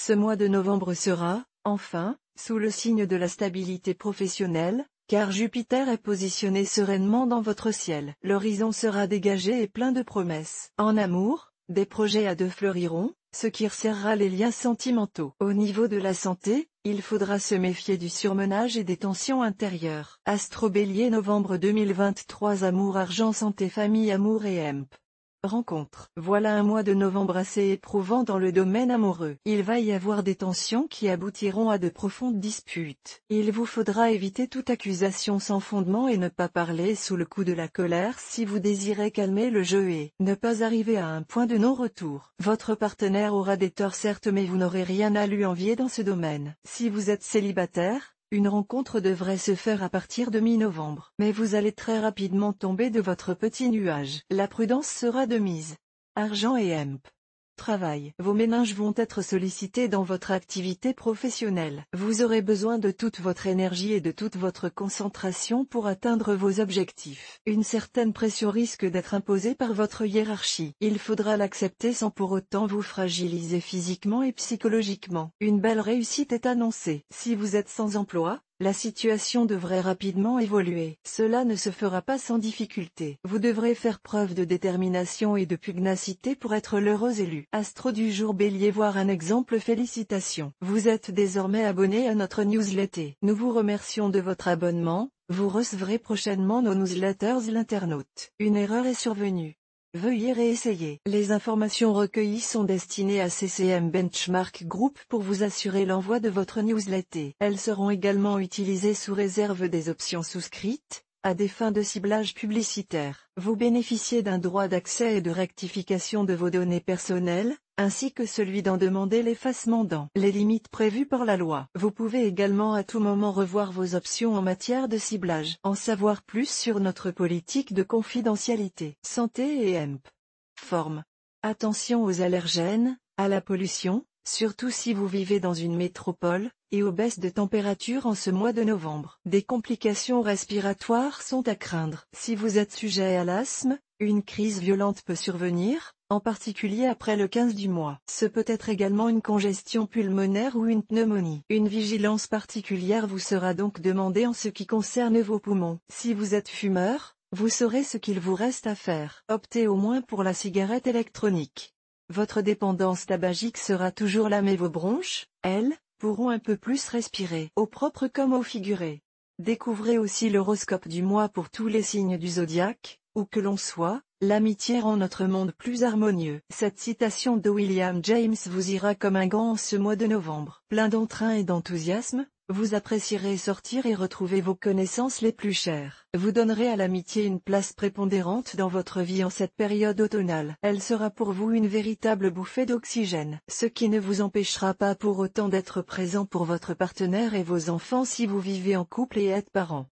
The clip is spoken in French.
Ce mois de novembre sera, enfin, sous le signe de la stabilité professionnelle, car Jupiter est positionné sereinement dans votre ciel. L'horizon sera dégagé et plein de promesses. En amour, des projets à deux fleuriront, ce qui resserrera les liens sentimentaux. Au niveau de la santé, il faudra se méfier du surmenage et des tensions intérieures. Astro Bélier novembre 2023 Amour Argent Santé Famille Amour et EMP Rencontre. Voilà un mois de novembre assez éprouvant dans le domaine amoureux. Il va y avoir des tensions qui aboutiront à de profondes disputes. Il vous faudra éviter toute accusation sans fondement et ne pas parler sous le coup de la colère si vous désirez calmer le jeu et ne pas arriver à un point de non-retour. Votre partenaire aura des torts certes mais vous n'aurez rien à lui envier dans ce domaine. Si vous êtes célibataire, une rencontre devrait se faire à partir de mi-novembre. Mais vous allez très rapidement tomber de votre petit nuage. La prudence sera de mise. Argent et M. Travail. Vos méninges vont être sollicités dans votre activité professionnelle. Vous aurez besoin de toute votre énergie et de toute votre concentration pour atteindre vos objectifs. Une certaine pression risque d'être imposée par votre hiérarchie. Il faudra l'accepter sans pour autant vous fragiliser physiquement et psychologiquement. Une belle réussite est annoncée. Si vous êtes sans emploi, la situation devrait rapidement évoluer. Cela ne se fera pas sans difficulté. Vous devrez faire preuve de détermination et de pugnacité pour être l'heureux élu. Astro du jour Bélier voir un exemple Félicitations. Vous êtes désormais abonné à notre newsletter. Nous vous remercions de votre abonnement. Vous recevrez prochainement nos newsletters l'internaute. Une erreur est survenue. Veuillez réessayer. Les informations recueillies sont destinées à CCM Benchmark Group pour vous assurer l'envoi de votre newsletter. Elles seront également utilisées sous réserve des options souscrites, à des fins de ciblage publicitaire. Vous bénéficiez d'un droit d'accès et de rectification de vos données personnelles, ainsi que celui d'en demander l'effacement dans les limites prévues par la loi. Vous pouvez également à tout moment revoir vos options en matière de ciblage. En savoir plus sur notre politique de confidentialité. Santé et EMP. Forme. Attention aux allergènes, à la pollution, surtout si vous vivez dans une métropole, et aux baisses de température en ce mois de novembre. Des complications respiratoires sont à craindre. Si vous êtes sujet à l'asthme, une crise violente peut survenir, en particulier après le 15 du mois. Ce peut être également une congestion pulmonaire ou une pneumonie. Une vigilance particulière vous sera donc demandée en ce qui concerne vos poumons. Si vous êtes fumeur, vous saurez ce qu'il vous reste à faire. Optez au moins pour la cigarette électronique. Votre dépendance tabagique sera toujours là mais vos bronches, elles, pourront un peu plus respirer, au propre comme au figuré. Découvrez aussi l'horoscope du mois pour tous les signes du zodiaque, où que l'on soit, l'amitié rend notre monde plus harmonieux. Cette citation de William James vous ira comme un gant en ce mois de novembre. Plein d'entrain et d'enthousiasme, vous apprécierez sortir et retrouver vos connaissances les plus chères. Vous donnerez à l'amitié une place prépondérante dans votre vie en cette période automnale. Elle sera pour vous une véritable bouffée d'oxygène, ce qui ne vous empêchera pas pour autant d'être présent pour votre partenaire et vos enfants si vous vivez en couple et êtes parents.